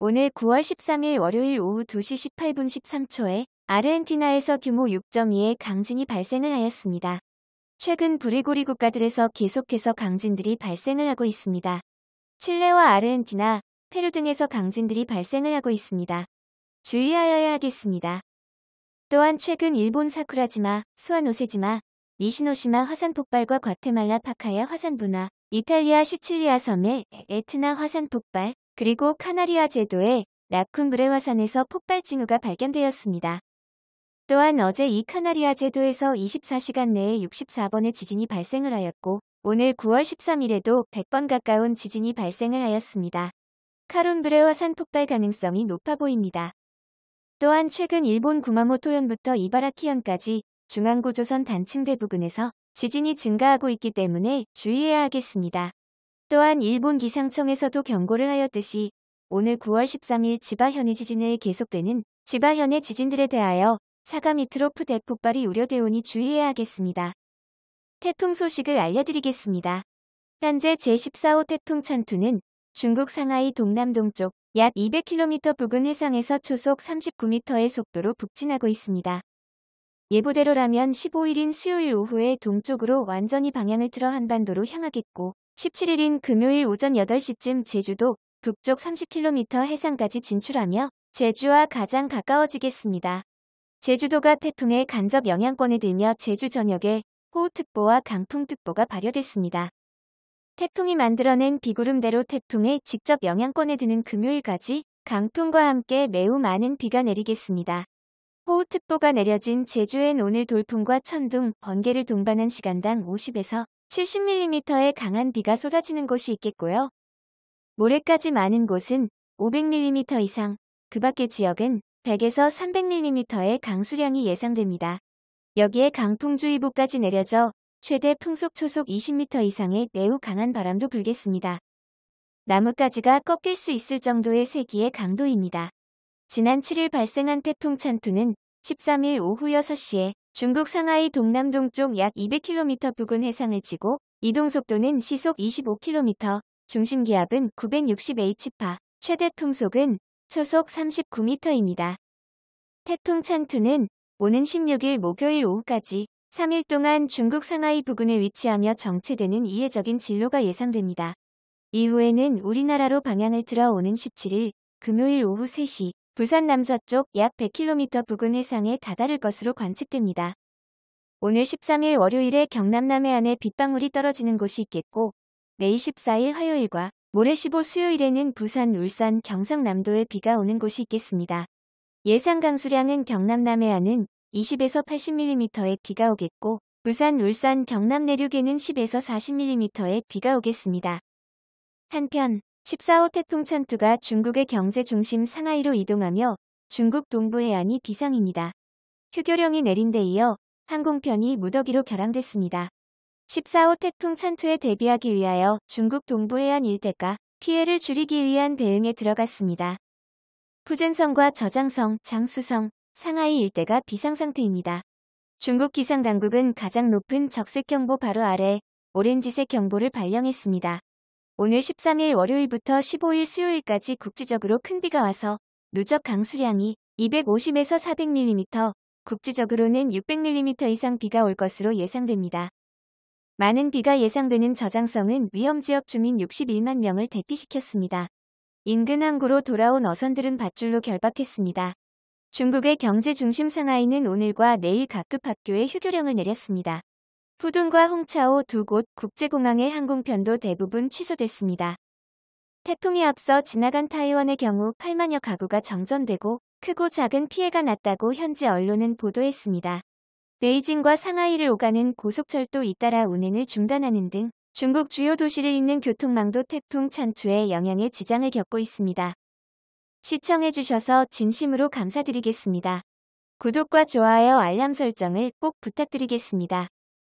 오늘 9월 13일 월요일 오후 2시 18분 13초에 아르헨티나에서 규모 6.2의 강진이 발생을 하였습니다. 최근 브리고리 국가들에서 계속해서 강진들이 발생을 하고 있습니다. 칠레와 아르헨티나, 페루 등에서 강진들이 발생을 하고 있습니다. 주의하여야 하겠습니다. 또한 최근 일본 사쿠라지마, 수아노세지마, 니시노시마 화산 폭발과 과테말라 파카야 화산 분화, 이탈리아 시칠리아 섬의 에트나 화산 폭발, 그리고 카나리아 제도의 라쿤브레화산에서 폭발징후가 발견되었습니다. 또한 어제 이 카나리아 제도에서 24시간 내에 64번의 지진이 발생을 하였고 오늘 9월 13일에도 100번 가까운 지진이 발생을 하였습니다. 카룬브레화산 폭발 가능성이 높아 보입니다. 또한 최근 일본 구마모토현부터 이바라키현까지 중앙고조선 단층대 부근에서 지진이 증가하고 있기 때문에 주의해야 하겠습니다. 또한 일본 기상청에서도 경고를 하였듯이 오늘 9월 13일 지바 현의 지진에 계속되는 지바 현의 지진들에 대하여 사가미트로프 대폭발이 우려되오니 주의해야 하겠습니다. 태풍 소식을 알려드리겠습니다. 현재 제14호 태풍 찬투는 중국 상하이 동남 동쪽 약 200km 부근 해상에서 초속 39m의 속도로 북진하고 있습니다. 예보대로라면 15일인 수요일 오후에 동쪽으로 완전히 방향을 틀어 한반도로 향하겠고 17일인 금요일 오전 8시쯤 제주도 북쪽 30km 해상까지 진출하며 제주와 가장 가까워지겠습니다. 제주도가 태풍의 간접 영향권에 들며 제주 전역에 호우특보와 강풍특보가 발효됐습니다. 태풍이 만들어낸 비구름대로 태풍의 직접 영향권에 드는 금요일까지 강풍과 함께 매우 많은 비가 내리겠습니다. 호우특보가 내려진 제주엔 오늘 돌풍과 천둥, 번개를 동반한 시간당 50에서 70mm의 강한 비가 쏟아지는 곳이 있겠고요. 모레까지 많은 곳은 500mm 이상, 그 밖의 지역은 100에서 300mm의 강수량이 예상됩니다. 여기에 강풍주의보까지 내려져 최대 풍속 초속 20m 이상의 매우 강한 바람도 불겠습니다. 나뭇가지가 꺾일 수 있을 정도의 세기의 강도입니다. 지난 7일 발생한 태풍 찬투는 13일 오후 6시에 중국 상하이 동남동쪽 약 200km 부근 해상을 치고 이동 속도는 시속 25km, 중심 기압은 960hpa, 최대 풍속은 초속 39m입니다. 태풍 찬투는 오는 16일 목요일 오후까지 3일 동안 중국 상하이 부근에 위치하며 정체되는 이례적인 진로가 예상됩니다. 이후에는 우리나라로 방향을 들어오는 17일 금요일 오후 3시 부산 남서쪽 약 100km 부근 해상에 다다를 것으로 관측됩니다. 오늘 13일 월요일에 경남 남해안에 빗방울이 떨어지는 곳이 있겠고 내일 14일 화요일과 모레 15 수요일에는 부산, 울산, 경상남도에 비가 오는 곳이 있겠습니다. 예상 강수량은 경남 남해안은 20에서 80mm의 비가 오겠고 부산, 울산, 경남 내륙에는 10에서 40mm의 비가 오겠습니다. 한편 14호 태풍 찬투가 중국의 경제 중심 상하이로 이동하며 중국 동부 해안이 비상입니다. 휴교령이 내린 데 이어 항공편이 무더기로 결항됐습니다. 14호 태풍 찬투에 대비하기 위하여 중국 동부 해안 일대가 피해를 줄이기 위한 대응에 들어갔습니다. 푸젠성과 저장성, 장수성, 상하이 일대가 비상상태입니다. 중국 기상당국은 가장 높은 적색경보 바로 아래 오렌지색 경보를 발령했습니다. 오늘 13일 월요일부터 15일 수요일까지 국지적으로 큰 비가 와서 누적 강수량이 250에서 400mm, 국지적으로는 600mm 이상 비가 올 것으로 예상됩니다. 많은 비가 예상되는 저장성은 위험지역 주민 61만 명을 대피시켰습니다. 인근 항구로 돌아온 어선들은 밧줄로 결박했습니다. 중국의 경제 중심 상하이는 오늘과 내일 각급 학교에 휴교령을 내렸습니다. 푸둔과 홍차오 두 곳 국제공항의 항공편도 대부분 취소됐습니다. 태풍이 앞서 지나간 타이완의 경우 8만여 가구가 정전되고 크고 작은 피해가 났다고 현지 언론은 보도했습니다. 베이징과 상하이를 오가는 고속철도 잇따라 운행을 중단하는 등 중국 주요 도시를 잇는 교통망도 태풍 찬투에영향의 지장을 겪고 있습니다. 시청해주셔서 진심으로 감사드리겠습니다. 구독과 좋아요 알람 설정을 꼭 부탁드리겠습니다.